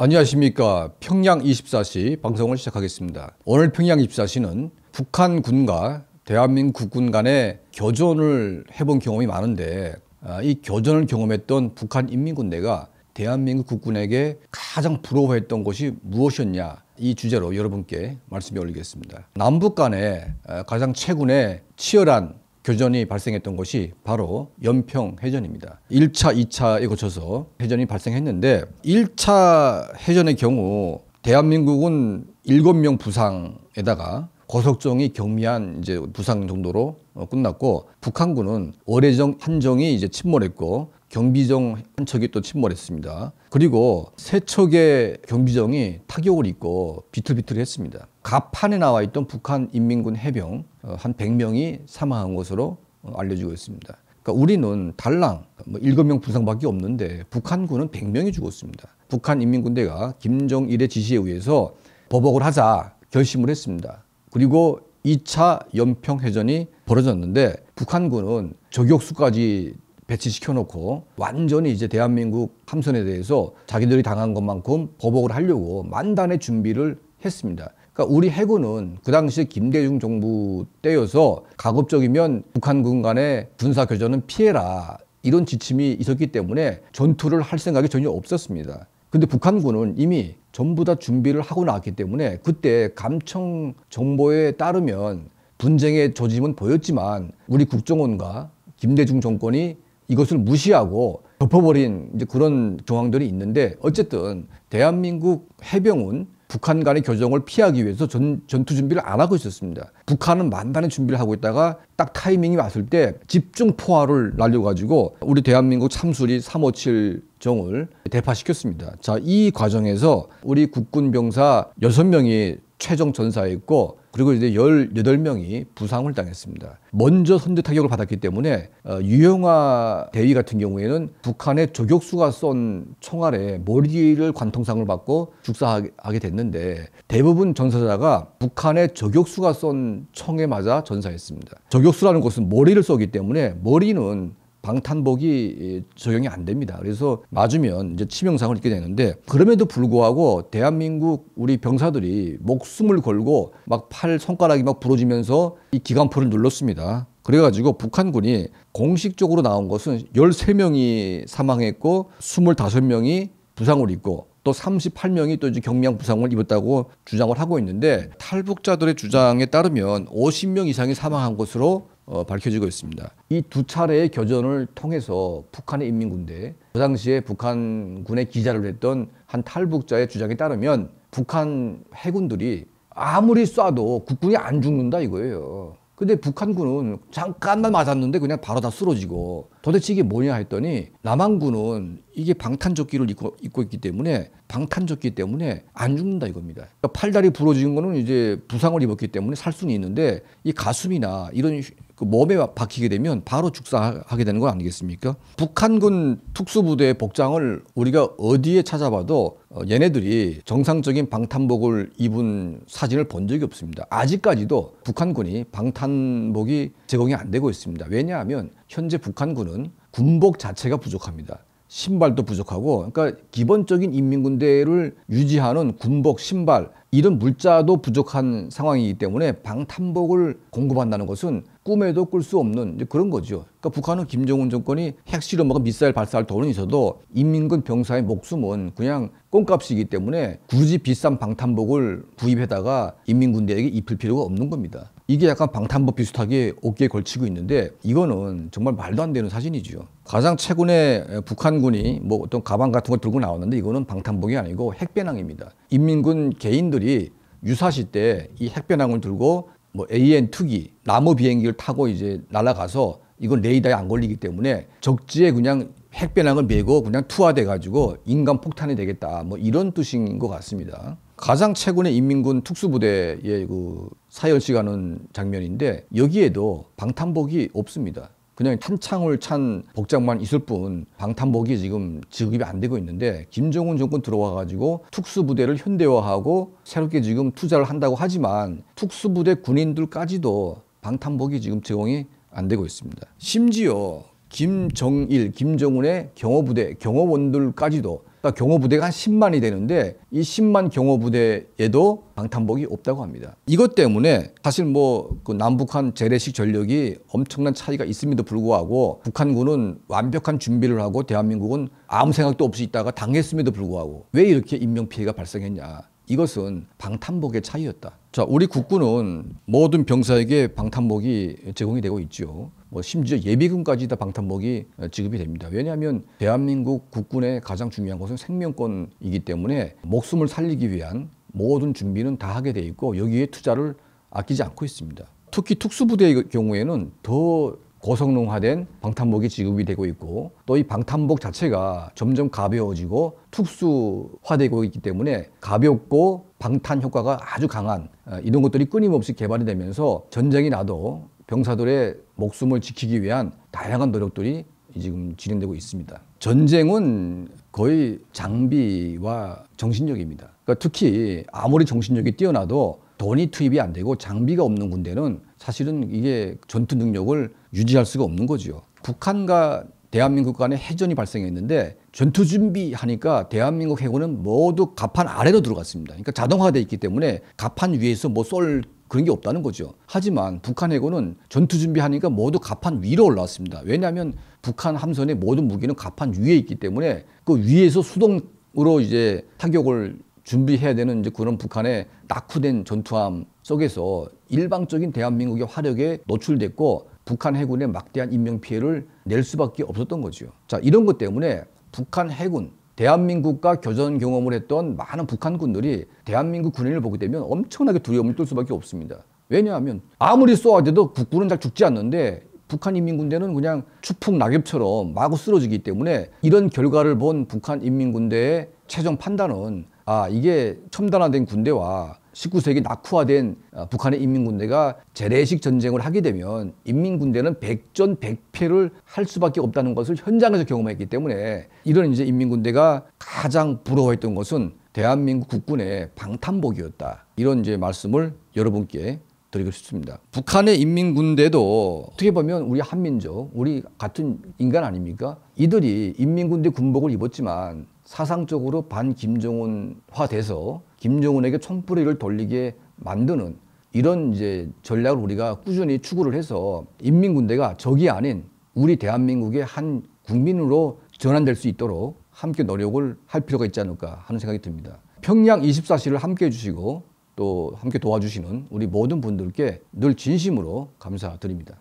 안녕하십니까. 평양 24시 방송을 시작하겠습니다. 오늘 평양 24시는 북한군과 대한민국군 간의 교전을 해본 경험이 많은데 아, 이 교전을 경험했던 북한 인민군대가 대한민국 국군에게 가장 부러워했던 것이 무엇이었냐 이 주제로 여러분께 말씀을 올리겠습니다. 남북 간의 아, 가장 최근에 치열한 교전이 발생했던 것이 바로 연평 해전입니다. 1차, 2차에 거쳐서 해전이 발생했는데 1차 해전의 경우 대한민국은 7명 부상에다가 고석정이 경미한 이제 부상 정도로 어, 끝났고 북한군은 어뢰정 한정이 이제 침몰했고 경비정 한 척이 또 침몰했습니다. 그리고 세 척의 경비정이 타격을 입고 비틀비틀했습니다. 가판에 나와 있던 북한 인민군 해병 어, 한 100명이 사망한 것으로 어, 알려지고 있습니다. 그러니까 우리는 달랑 뭐 7명 부상밖에 없는데 북한군은 100명이 죽었습니다. 북한 인민군대가 김정일의 지시에 의해서 보복을 하자 결심을 했습니다. 그리고 2차 연평해전이 벌어졌는데 북한군은 저격수까지 배치시켜 놓고 완전히 이제 대한민국 함선에 대해서 자기들이 당한 것만큼 보복을 하려고 만단의 준비를 했습니다. 그러니까 우리 해군은 그 당시 김대중 정부 때여서 가급적이면 북한군 간의 군사 교전은 피해라 이런 지침이 있었기 때문에 전투를 할 생각이 전혀 없었습니다. 근데 북한군은 이미 전부 다 준비를 하고 나왔기 때문에 그때 감청 정보에 따르면 분쟁의 조짐은 보였지만 우리 국정원과 김대중 정권이 이것을 무시하고 덮어버린 이제 그런 조항들이 있는데 어쨌든 대한민국 해병은 북한 간의 교정을 피하기 위해서 전, 전투 준비를 안 하고 있었습니다. 북한은 만반의 준비를 하고 있다가 딱 타이밍이 왔을 때 집중 포화를 날려가지고 우리 대한민국 참수리 357 정을 대파시켰습니다. 자, 이 과정에서 우리 국군 병사 6명이 최종 전사했고 그리고 이제 18명이 부상을 당했습니다. 먼저 선제 타격을 받았기 때문에 어, 유영아 대위 같은 경우에는 북한의 조격수가 쏜 총알에 머리를 관통상을 받고 죽사하게 됐는데 대부분 전사자가 북한의 조격수가 쏜 총에 맞아 전사했습니다. 저격수라는 것은 머리를 쏘기 때문에 머리는 방탄복이 적용이 안 됩니다. 그래서 맞으면 이제 치명상을 입게 되는데 그럼에도 불구하고 대한민국 우리 병사들이 목숨을 걸고 막 팔 손가락이 막 부러지면서 이 기관포를 눌렀습니다. 그래가지고 북한군이 공식적으로 나온 것은 13명이 사망했고 25명이 부상을 입고 또 38명이 또 이제 경량 부상을 입었다고 주장을 하고 있는데 탈북자들의 주장에 따르면 50명 이상이 사망한 것으로 어, 밝혀지고 있습니다. 이 두 차례의 교전을 통해서 북한의 인민군대, 그 당시에 북한군의 기자를 했던 한 탈북자의 주장에 따르면 북한 해군들이 아무리 쏴도 국군이 안 죽는다 이거예요. 근데 북한군은 잠깐만 맞았는데 그냥 바로 다 쓰러지고 도대체 이게 뭐냐 했더니 남한군은 이게 방탄조끼를 입고, 입고 있기 때문에 방탄조끼 때문에 안 죽는다 이겁니다. 그러니까 팔다리 부러진 거는 이제 부상을 입었기 때문에 살 수는 있는데 이 가슴이나 이런 그 몸에 박히게 되면 바로 축사하게 되는 거 아니겠습니까? 북한군 특수부대의 복장을 우리가 어디에 찾아봐도 어, 얘네들이 정상적인 방탄복을 입은 사진을 본 적이 없습니다. 아직까지도 북한군이 방탄복이 제공이 안 되고 있습니다. 왜냐하면 현재 북한군은 군복 자체가 부족합니다. 신발도 부족하고 그러니까 기본적인 인민군대를 유지하는 군복, 신발 이런 물자도 부족한 상황이기 때문에 방탄복을 공급한다는 것은 꿈에도 꿀 수 없는 그런 거죠. 그러니까 북한은 김정은 정권이 핵실험과 미사일 발사할 돈은 있어도 인민군 병사의 목숨은 그냥 껌값이기 때문에 굳이 비싼 방탄복을 구입해다가 인민군대에게 입힐 필요가 없는 겁니다. 이게 약간 방탄복 비슷하게 어깨에 걸치고 있는데 이거는 정말 말도 안 되는 사진이죠. 가장 최근에 북한군이 뭐 어떤 가방 같은 걸 들고 나왔는데 이거는 방탄복이 아니고 핵배낭입니다. 인민군 개인들이 유사시 때 이 핵배낭을 들고 뭐 AN 투기, 나무 비행기를 타고 이제 날아가서 이건 레이더에 안 걸리기 때문에 적지에 그냥 핵배낭을 메고 그냥 투하돼 가지고 인간 폭탄이 되겠다. 뭐 이런 뜻인 것 같습니다. 가장 최근에 인민군 특수부대의 그 사열 시간은 장면인데 여기에도 방탄복이 없습니다. 그냥 탄창을 찬 복장만 있을 뿐 방탄복이 지금 지급이 안 되고 있는데 김정은 정권 들어와 가지고 특수부대를 현대화하고 새롭게 지금 투자를 한다고 하지만 특수부대 군인들까지도 방탄복이 지금 제공이 안 되고 있습니다. 심지어 김정일, 김정은의 경호부대, 경호원들까지도 그러니까 경호부대가 한 10만이 되는데 이 10만 경호부대에도 방탄복이 없다고 합니다. 이것 때문에 사실 뭐 그 남북한 재래식 전력이 엄청난 차이가 있음에도 불구하고 북한군은 완벽한 준비를 하고 대한민국은 아무 생각도 없이 있다가 당했음에도 불구하고 왜 이렇게 인명피해가 발생했냐. 이것은 방탄복의 차이였다. 자, 우리 국군은 모든 병사에게 방탄복이 제공이 되고 있죠. 뭐 심지어 예비군까지 다 방탄복이 어, 지급이 됩니다. 왜냐하면 대한민국 국군의 가장 중요한 것은 생명권이기 때문에 목숨을 살리기 위한 모든 준비는 다 하게 돼 있고 여기에 투자를 아끼지 않고 있습니다. 특히 특수부대의 경우에는 더 고성능화된 방탄복이 지급이 되고 있고 또 이 방탄복 자체가 점점 가벼워지고 특수화되고 있기 때문에 가볍고 방탄 효과가 아주 강한 어, 이런 것들이 끊임없이 개발이 되면서 전쟁이 나도 병사들의 목숨을 지키기 위한 다양한 노력들이 지금 진행되고 있습니다. 전쟁은 거의 장비와 정신력입니다. 그러니까 특히 아무리 정신력이 뛰어나도 돈이 투입이 안 되고 장비가 없는 군대는 사실은 이게 전투 능력을 유지할 수가 없는 거죠. 북한과 대한민국 간의 해전이 발생했는데 전투 준비하니까 대한민국 해군은 모두 갑판 아래로 들어갔습니다. 그러니까 자동화돼 있기 때문에 갑판 위에서 뭐쏠 그런 게 없다는 거죠. 하지만 북한 해군은 전투 준비하니까 모두 갑판 위로 올라왔습니다. 왜냐하면 북한 함선의 모든 무기는 갑판 위에 있기 때문에 그 위에서 수동으로 이제 타격을 준비해야 되는 이제 그런 북한의 낙후된 전투함 속에서 일방적인 대한민국의 화력에 노출됐고 북한 해군의 막대한 인명 피해를 낼 수밖에 없었던 거죠. 자, 이런 것 때문에 북한 해군 대한민국과 교전 경험을 했던 많은 북한군들이 대한민국 군인을 보게 되면 엄청나게 두려움을 뚫 수밖에 없습니다. 왜냐하면 아무리 쏘아대도 국군은 잘 죽지 않는데 북한 인민군대는 그냥 추풍 낙엽처럼 마구 쓰러지기 때문에 이런 결과를 본 북한 인민군대의 최종 판단은 아 이게 첨단화된 군대와 19세기 낙후화된 어, 북한의 인민군대가 재래식 전쟁을 하게 되면 인민군대는 백전백패를 할 수밖에 없다는 것을 현장에서 경험했기 때문에 이런 이제 인민군대가 가장 부러워했던 것은 대한민국 국군의 방탄복이었다 이런 이제 말씀을 여러분께 드리고 싶습니다. 북한의 인민군대도 어떻게 보면 우리 한민족, 우리 같은 인간 아닙니까? 이들이 인민군대 군복을 입었지만 사상적으로 반 김정은화 돼서 김정은에게 총뿌리를 돌리게 만드는 이런 이제 전략을 우리가 꾸준히 추구를 해서 인민군대가 적이 아닌 우리 대한민국의 한 국민으로 전환될 수 있도록 함께 노력을 할 필요가 있지 않을까 하는 생각이 듭니다. 평양 24시를 함께 해주시고 또 함께 도와주시는 우리 모든 분들께 늘 진심으로 감사드립니다.